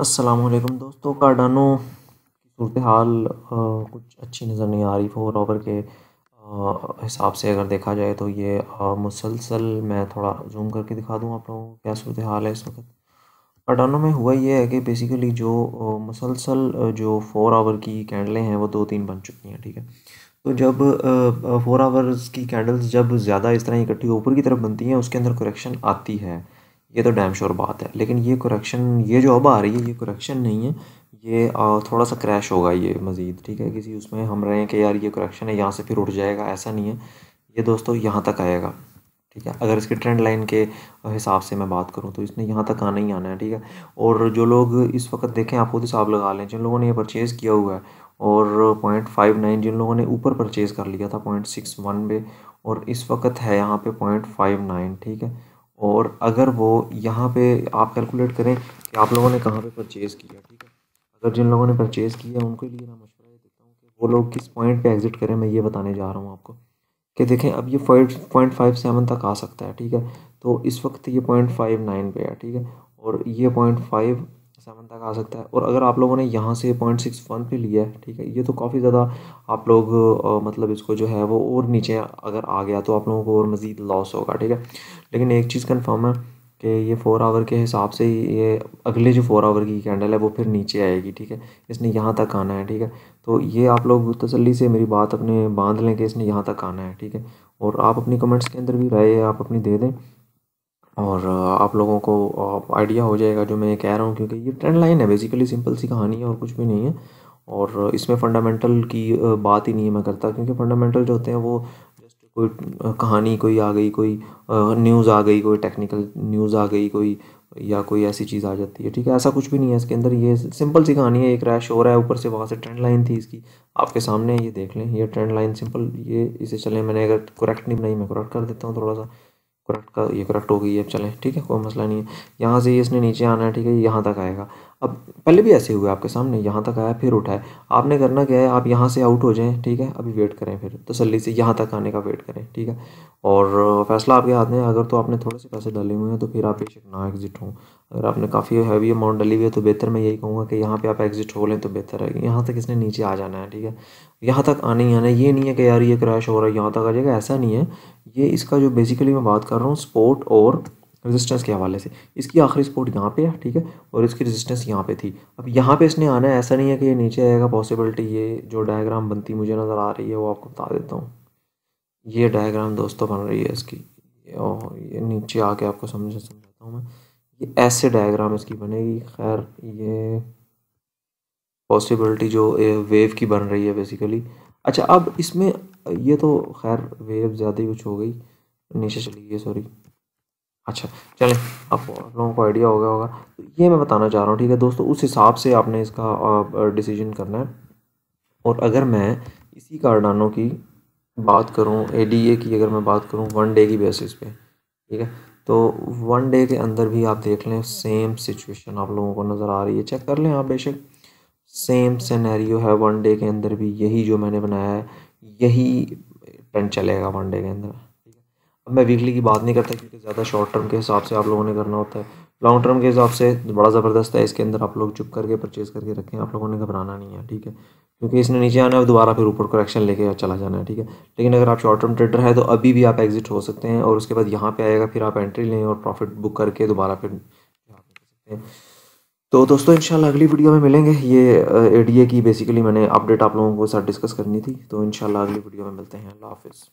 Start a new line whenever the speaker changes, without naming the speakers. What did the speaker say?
असलकम दोस्तों कार्डानो की सूरत हाल कुछ अच्छी नज़र नहीं आ रही फोर आवर के हिसाब से अगर देखा जाए तो ये मुसलसल मैं थोड़ा जूम करके दिखा दूँ आप लोगों को क्या सूरत हाल है इस वक्त कार्डानो में हुआ ये है कि बेसिकली जो मुसलसल जो फोर आवर की कैंडलें हैं वो दो तीन बन चुकी हैं ठीक है तो जब फोर आवर्स की कैंडल्स जब ज़्यादा इस तरह इकट्ठी ऊपर की तरफ बनती हैं उसके अंदर करेक्शन आती है ये तो डैम श्योर बात है लेकिन ये करेक्शन ये जो अब आ रही है ये करेक्शन नहीं है ये थोड़ा सा क्रैश होगा ये मज़ीद ठीक है किसी उसमें हम रहे हैं कि यार ये करेक्शन है यहाँ से फिर उठ जाएगा ऐसा नहीं है ये दोस्तों यहाँ तक आएगा ठीक है अगर इसके ट्रेंड लाइन के हिसाब से मैं बात करूँ तो इसने यहाँ तक आना ही आना है ठीक है और जो लोग इस वक्त देखें आप खुद हिसाब लगा लें जिन लोगों ने ये परचेज़ किया हुआ है और पॉइंट फाइव नाइन जिन लोगों ने ऊपर परचेज़ कर लिया था पॉइंट सिक्स वन पे और इस वक्त है यहाँ पे पॉइंट फाइव नाइन ठीक है और अगर वो यहाँ पे आप कैलकुलेट करें कि आप लोगों ने कहाँ पे परचेज़ किया ठीक है अगर जिन लोगों ने परचेज़ किया उनके लिए मैं मशवरा देता हूँ कि वो लोग किस पॉइंट पे एग्ज़िट करें मैं ये बताने जा रहा हूँ आपको कि देखें अब ये पॉइंट फाइव सेवन तक आ सकता है ठीक है तो इस वक्त ये पॉइंट फाइव नाइन पे है ठीक है और ये पॉइंट फाइव सेवन तक आ सकता है और अगर आप लोगों ने यहाँ से पॉइंट सिक्स वन पे लिया है ठीक है ये तो काफ़ी ज़्यादा आप लोग आ, मतलब इसको जो है वो और नीचे अगर आ गया तो आप लोगों को और मज़ीद लॉस होगा ठीक है लेकिन एक चीज़ कन्फर्म है कि ये फोर आवर के हिसाब से ये अगले जो फोर आवर की कैंडल है वो फिर नीचे आएगी ठीक है इसने यहाँ तक आना है ठीक है तो ये आप लोग तसली से मेरी बात अपने बांध लें कि इसने यहाँ तक आना है ठीक है और आप अपनी कमेंट्स के अंदर भी राय आप अपनी दे दें और आप लोगों को आइडिया हो जाएगा जो मैं कह रहा हूँ क्योंकि ये ट्रेंड लाइन है बेसिकली सिंपल सी कहानी है और कुछ भी नहीं है और इसमें फंडामेंटल की बात ही नहीं है मैं करता क्योंकि फंडामेंटल जो होते हैं वो जस्ट कोई कहानी कोई आ गई कोई न्यूज़ आ गई कोई टेक्निकल न्यूज़ आ गई कोई या कोई ऐसी चीज़ आ जाती है ठीक है ऐसा कुछ भी नहीं है इसके अंदर ये सिंपल सी कहानी है एक रैश हो रहा है ऊपर से वहाँ से ट्रेंड लाइन थी इसकी आपके सामने ये देख लें ये ट्रेंड लाइन सिंपल ये इसे चलें मैंने अगर करेक्ट नहीं बनाई मैं करेक्ट कर देता हूँ थोड़ा सा करेक्ट का ये करेक्ट हो गई है अब चलें ठीक है कोई मसला नहीं है यहाँ से इसने नीचे आना है ठीक है यहाँ तक आएगा अब पहले भी ऐसे हुए आपके सामने यहाँ तक आया फिर उठाए आपने करना क्या है आप यहाँ से आउट हो जाएं ठीक है अभी वेट करें फिर तसल्ली से यहाँ तक आने का वेट करें ठीक है और फैसला आपके हाथ में है अगर तो आपने थोड़े से पैसे डाले हुए हैं तो फिर आप बेशक ना एग्जिट हों अगर आपने काफ़ी हैवी अमाउंट डाली हुई है तो बेहतर मैं यही कहूँगा कि यहाँ पे आप एग्जिट हो लें तो बेहतर है यहाँ तक इसने नीचे आ जाना है ठीक है यहाँ तक आने ही आना है ये नहीं है कि यार ये क्रैश हो रहा है यहाँ तक आ जाएगा ऐसा नहीं है ये इसका जो बेसिकली मैं बात कर रहा हूँ स्पोर्ट और रेजिस्टेंस के हवाले से इसकी आखिरी सपोर्ट यहाँ पे है ठीक है और इसकी रेजिस्टेंस यहाँ पे थी अब यहाँ पे इसने आना है ऐसा नहीं है कि ये नीचे आएगा पॉसिबिलिटी ये जो डायग्राम बनती मुझे नज़र आ रही है वो आपको बता देता हूँ ये डायग्राम दोस्तों बन रही है इसकी और ये नीचे आके आपको समझ समझाता हूँ मैं ये ऐसे डायग्राम इसकी बनेगी खैर ये पॉसिबिलिटी जो वेव की बन रही है बेसिकली अच्छा अब इसमें ये तो खैर वेव ज़्यादा ही कुछ हो गई नीचे चली गई सॉरी अच्छा चलें अब आप लोगों को आइडिया हो गया होगा तो ये मैं बताना चाह रहा हूँ ठीक है दोस्तों उस हिसाब से आपने इसका डिसीजन करना है और अगर मैं इसी कार्डानों की बात करूँ ए की अगर मैं बात करूँ वन डे की बेसिस पे ठीक है तो वन डे के अंदर भी आप देख लें सेम सिचुएशन आप लोगों को नज़र आ रही है चेक कर लें आप बेशक सेम सिनेरियो है वन डे के अंदर भी यही जो मैंने बनाया है यही ट्रेंड चलेगा वन डे के अंदर अब मैं वीकली की बात नहीं करता क्योंकि ज़्यादा शॉर्ट टर्म के हिसाब से आप लोगों ने करना होता है लॉन्ग टर्म के हिसाब से बड़ा ज़बरदस्त है इसके अंदर आप लोग चुप करके परचेज़ करके रखें आप लोगों ने घबराना नहीं है ठीक है क्योंकि इसने नीचे आना है दोबारा फिर ऊपर करेक्शन लेके चला जाना है ठीक है लेकिन अगर आप शॉर्ट टर्म ट्रेडर है तो अभी भी आप एग्जिट हो सकते हैं और उसके बाद यहाँ पर आएगा फिर आप एंट्री लें और प्रॉफिट बुक करके दोबारा फिर सकते हैं तो दोस्तों इंशाल्लाह अगली वीडियो में मिलेंगे ये ए की बेसिकली मैंने अपडेट आप लोगों को साथ डिस्कस करनी थी तो इंशाल्लाह अगली वीडियो में मिलते हैं अल्लाह हाफिज़